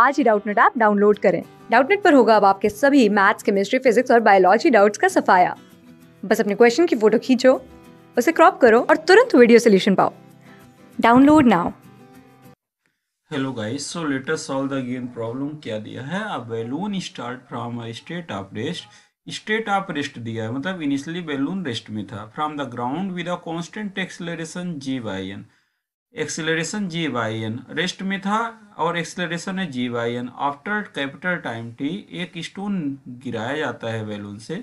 आज ही Doubtnut app download करें डाउटनेट पर होगा अब आपके सभी मैथ्स केमिस्ट्री फिजिक्स और बायोलॉजी डाउट्स का सफाया बस अपने क्वेश्चन की फोटो खींचो उसे क्रॉप करो और तुरंत वीडियो सोल्यूशन पाओ download now hello guys so let us solve the given problem क्या दिया है a balloon start from a state of rest state of rest दिया है मतलब इनिशियली बैलून रेस्ट में था from the ground with a constant acceleration G Y N acceleration G Y N rest में था और एक्सेलरेशन है G Y N after capital time T एक स्टोन गिराया जाता है बैलून से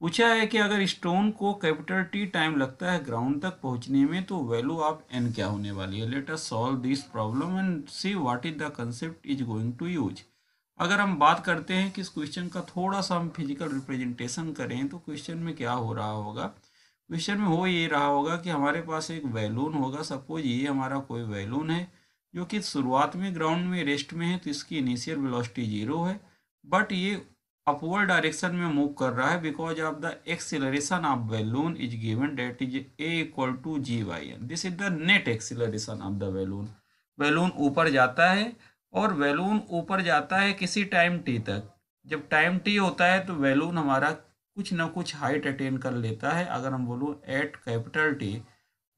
पूछा है कि अगर स्टोन को कैपिटल टी टाइम लगता है ग्राउंड तक पहुंचने में तो वैल्यू ऑफ एन क्या होने वाली है let us solve this problem and see what is the concept is going to use अगर हम बात करते हैं कि इस क्वेश्चन का थोड़ा सा हम फिजिकल रिप्रेजेंटेशन करें तो क्वेश्चन में क्या हो रहा होगा क्वेश्चन में हो ये रहा होगा कि हमारे पास एक वैलून होगा सपोज ये हमारा कोई वैलून है जो कि शुरुआत में ग्राउंड में रेस्ट में है तो इसकी इनिशियल वेलोसिटी जीरो है बट ये अपवर्ड डायरेक्शन में मूव कर रहा है because of the acceleration of balloon is given that is equal to G Y N this is the net acceleration of the balloon balloon ऊपर जाता है और बैलून ऊपर जाता है किसी टाइम टी तक जब टाइम टी होता है तो बैलून हमारा कुछ ना कुछ हाइट अटेन कर लेता है अगर हम बोलूँ एट कैपिटल टी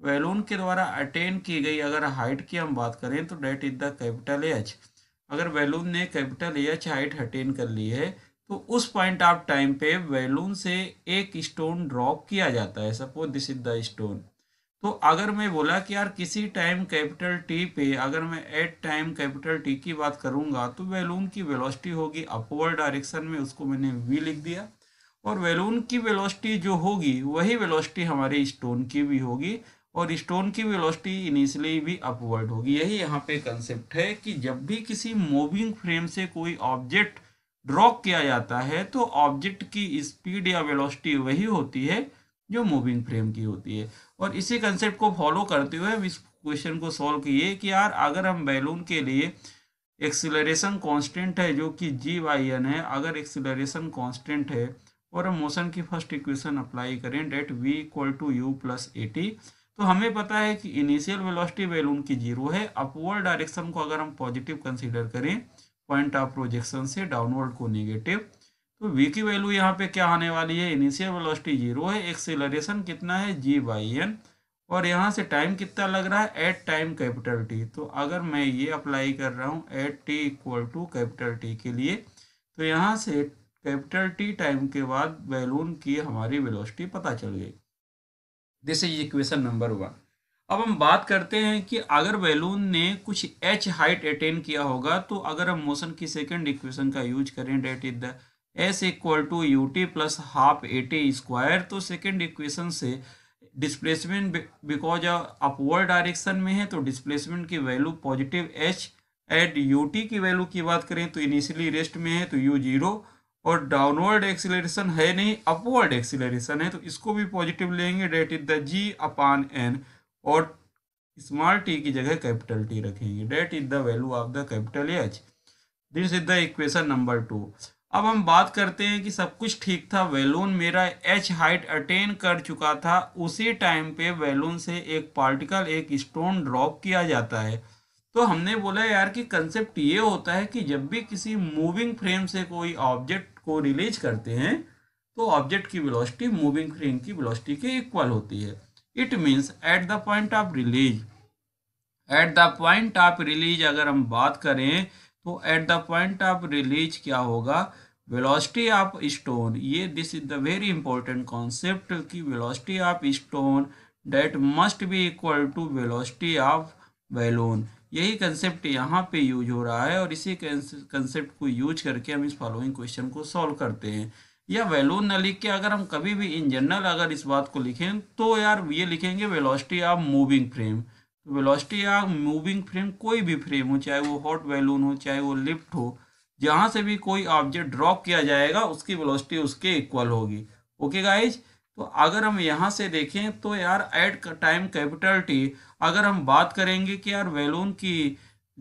वैलून के द्वारा अटेन की गई अगर हाइट की हम बात करें तो date is the capital H अगर वैलून ने कैपिटल एच हाइट अटेन कर ली है तो उस पॉइंट ऑफ टाइम पे वैलून से एक स्टोन ड्रॉप किया जाता है suppose this is the stone तो अगर मैं बोला कि यार किसी टाइम कैपिटल टी पे अगर मैं एट टाइम कैपिटल टी की बात करूंगा तो वैलून की वेलोसिटी होगी अपवर्ड डायरेक्शन में उसको मैंने वी लिख दिया और बैलून की वेलोसिटी जो होगी वही वेलोसिटी हमारे स्टोन की भी होगी और स्टोन की वेलोसिटी इनिशियली भी अपवर्ड होगी यही यहाँ पे कंसेप्ट है कि जब भी किसी मूविंग फ्रेम से कोई ऑब्जेक्ट ड्रॉ किया जाता है तो ऑब्जेक्ट की स्पीड या वेलोसिटी वही होती है जो मूविंग फ्रेम की होती है और इसी कंसेप्ट को फॉलो करते हुए हम इस क्वेश्चन को सॉल्व किए कि यार अगर हम बैलून के लिए एक्सिलरेशन कॉन्स्टेंट है जो कि जी वाई एन है अगर एक्सिलरेशन कॉन्स्टेंट है और हम मोशन की फर्स्ट इक्वेशन अप्लाई करें that v equal to U plus A तो हमें पता है कि इनिशियल वेलोसिटी बैलून की जीरो है अपवर्ड डायरेक्शन को अगर हम पॉजिटिव कंसीडर करें पॉइंट ऑफ प्रोजेक्शन से डाउनवर्ड को नेगेटिव तो v की वैल्यू यहाँ पे क्या आने वाली है इनिशियल वेलोसिटी जीरो है एक्सेलरेशन कितना है जी बाई एन और यहाँ से टाइम कितना लग रहा है एट टाइम कैपिटल टी तो अगर मैं ये अप्लाई कर रहा हूँ at T equal to capital T के लिए तो यहाँ से कैपिटल टी टाइम के बाद बैलून की हमारी वेलोसिटी पता चल गई this is equation number one अब हम बात करते हैं कि अगर बैलून ने कुछ एच हाइट अटेन किया होगा तो अगर हम मोशन की सेकेंड इक्वेशन का यूज करें that is the S equal to U T plus half A T square तो सेकेंड इक्वेशन से डिस्प्लेसमेंट बिकॉज अपवर्ड डायरेक्शन में है तो डिस्प्लेसमेंट की value positive H at U T की वैल्यू की बात करें तो इनिशियली रेस्ट में है तो यू जीरो और डाउनवर्ड एक्सीलरेशन है नहीं अपवर्ड एक्सीलरेशन है तो इसको भी पॉजिटिव लेंगे that is the G upon N और स्मॉल टी की जगह कैपिटल टी रखेंगे that is the value of the capital H this is the equation number two अब हम बात करते हैं कि सब कुछ ठीक था वैलून मेरा एच हाइट अटेन कर चुका था उसी टाइम पे वैलून से एक पार्टिकल एक स्टोन ड्रॉप किया जाता है तो हमने बोला यार कि कंसेप्ट ये होता है कि जब भी किसी मूविंग फ्रेम से कोई ऑब्जेक्ट को रिलीज करते हैं तो ऑब्जेक्ट की वेलोसिटी मूविंग फ्रेम की वेलोसिटी के इक्वल होती है it means at the point of release at the point of release अगर हम बात करें तो at the point of release क्या होगा वेलोसिटी ऑफ स्टोन ये this is the very important concept की velocity of stone that must be equal to velocity of balloon यही कंसेप्ट यहाँ पे यूज हो रहा है और इसी कंसेप्ट को यूज करके हम इस फॉलोइंग क्वेश्चन को सॉल्व करते हैं या वैलून न लिख के अगर हम कभी भी इन जनरल अगर इस बात को लिखें तो यार ये लिखेंगे वेलोसिटी ऑफ मूविंग फ्रेम तो वेलोसिटी ऑफ मूविंग फ्रेम कोई भी फ्रेम हो चाहे वो हॉट वैलून हो चाहे वो लिफ्ट हो जहाँ से भी कोई ऑब्जेक्ट ड्रॉप किया जाएगा उसकी वेलोसिटी उसके इक्वल होगी ओके गाइज तो अगर हम यहाँ से देखें तो यार एट टाइम कैपिटल टी अगर हम बात करेंगे कि यार वेलून की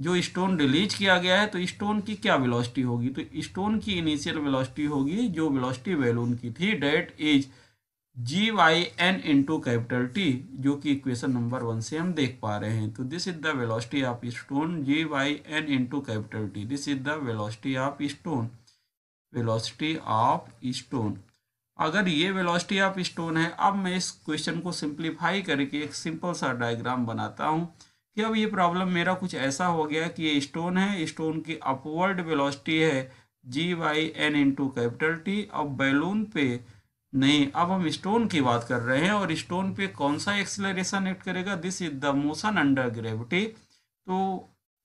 जो स्टोन रिलीज किया गया है तो स्टोन की क्या वेलोसिटी होगी तो स्टोन की इनिशियल वेलोसिटी होगी जो वेलोसिटी वैलून की थी that is G Y N into capital T जो कि इक्वेशन नंबर वन से हम देख पा रहे हैं तो this is the velocity of stone G Y N into capital T this is the velocity of stone velocity of stone अगर ये वेलोसिटी ऑफ स्टोन है अब मैं इस क्वेश्चन को सिंप्लीफाई करके एक सिंपल सा डायग्राम बनाता हूँ कि अब ये प्रॉब्लम मेरा कुछ ऐसा हो गया कि ये स्टोन है स्टोन की अपवर्ड वेलोसिटी है G Y N into capital T अब बैलून पे नहीं अब हम स्टोन की बात कर रहे हैं और स्टोन पे कौन सा एक्सेलरेशन एक्ट करेगा this is the motion under gravity तो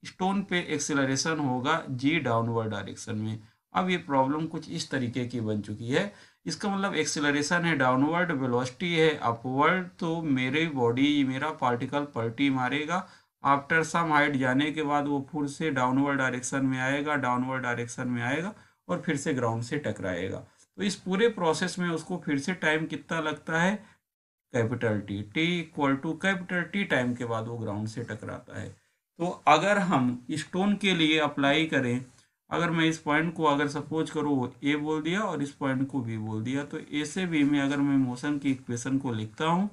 स्टोन पे एक्सेलरेशन होगा जी डाउनवर्ड डायरेक्शन में अब ये प्रॉब्लम कुछ इस तरीके की बन चुकी है इसका मतलब एक्सेलरेशन है डाउनवर्ड वेलोसिटी है अपवर्ड तो मेरे बॉडी मेरा पार्टिकल पलटी मारेगा आफ्टर सम हाइट जाने के बाद वो फिर से डाउनवर्ड डायरेक्शन में आएगा डाउनवर्ड डायरेक्शन में आएगा और फिर से ग्राउंड से टकराएगा तो इस पूरे प्रोसेस में उसको फिर से टाइम कितना लगता है capital T T equal to capital T time के बाद वो ग्राउंड से टकराता है तो अगर हम स्टोन के लिए अप्लाई करें अगर मैं इस पॉइंट को अगर सपोज करो ए बोल दिया और इस पॉइंट को बी बोल दिया तो ए से बी में अगर मैं मोशन की इक्वेशन को लिखता हूँ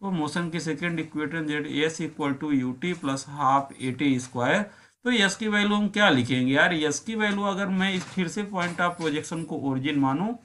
तो मोशन की second equation Z S equal to U T plus half A T square तो यस की वैल्यू हम क्या लिखेंगे यार यस की वैल्यू अगर मैं इस फिर से पॉइंट ऑफ प्रोजेक्शन को ओरिजिन मानूँ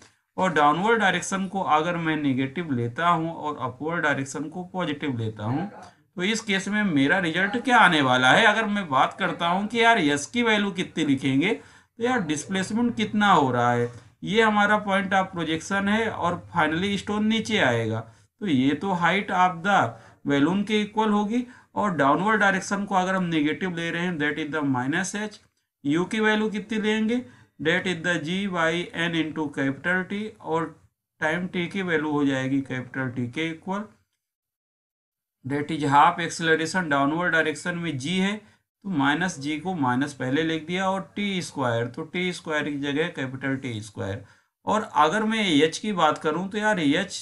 और डाउनवर्ड डायरेक्शन को अगर मैं नेगेटिव लेता हूँ और अपवर्ड डायरेक्शन को पॉजिटिव लेता हूँ तो इस केस में मेरा रिजल्ट क्या आने वाला है अगर मैं बात करता हूँ कि यार यस की वैल्यू कितनी लिखेंगे तो यार डिस्प्लेसमेंट कितना हो रहा है ये हमारा पॉइंट ऑफ प्रोजेक्शन है और फाइनली स्टोन नीचे आएगा तो ये तो हाइट ऑफ द बैलून के इक्वल होगी और डाउनवर्ड डायरेक्शन को अगर हम नेगेटिव ले रहे हैं that is the minus H U की वैल्यू कितनी लेंगे that is the G by N into capital T और टाइम टी की वैल्यू हो जाएगी कैपिटल टी के equal that is half acceleration downward direction में जी है तो माइनस जी को माइनस पहले लिख दिया और टी स्क्वायर तो टी स्क्वायर की जगह कैपिटल टी स्क्वायर और अगर मैं एच की बात करूं तो यार एच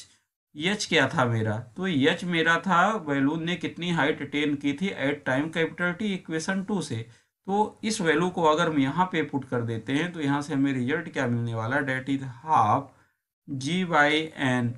यच क्या था मेरा तो यच मेरा था वैलून ने कितनी हाइट अटेन की थी at time capital T equation two से तो इस वैल्यू को अगर हम यहाँ पे पुट कर देते हैं तो यहाँ से हमें रिजल्ट क्या मिलने वाला that is half G by N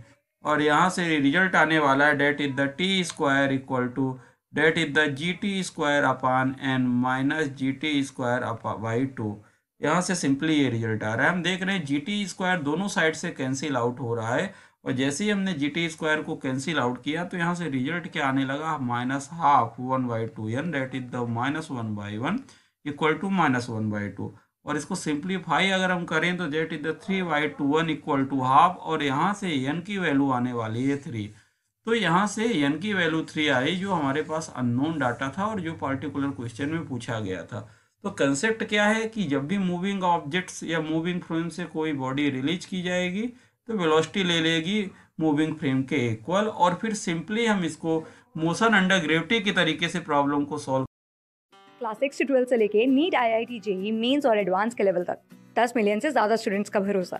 और यहाँ से रिजल्ट आने वाला है that is the T square equal to that is the gt square upon n minus gt square by two यहाँ से सिंपली ये रिजल्ट आ रहा है हम देख रहे हैं जी टी स्क्वायर दोनों साइड से कैंसिल आउट हो रहा है और जैसे ही हमने जी टी स्क्वायर को कैंसिल आउट किया तो यहाँ से रिजल्ट क्या आने लगा minus half one by two and det is the minus one by one equal to minus one by two और इसको सिंप्लीफाई अगर हम करें तो date is the three by two one equal to half और यहाँ से एन की वैल्यू आने वाली है थ्री तो यहाँ से एन की वैल्यू थ्री आई जो हमारे पास अननोन डाटा था और जो पार्टिकुलर क्वेश्चन में पूछा गया था तो कंसेप्ट क्या है कि जब भी मूविंग ऑब्जेक्ट्स या मूविंग फ्रेम से कोई बॉडी रिलीज की जाएगी तो वेलोसिटी ले लेगी मूविंग फ्रेम के इक्वल और फिर सिंपली हम इसको मोशन अंडर ग्रेविटी के तरीके से प्रॉब्लम को सॉल्व क्लास सिक्स से ट्वेल्थ से लेके NEET I I T JEE mains और एडवांस के लेवल तक दस मिलियन से ज़्यादा स्टूडेंट्स का भरोसा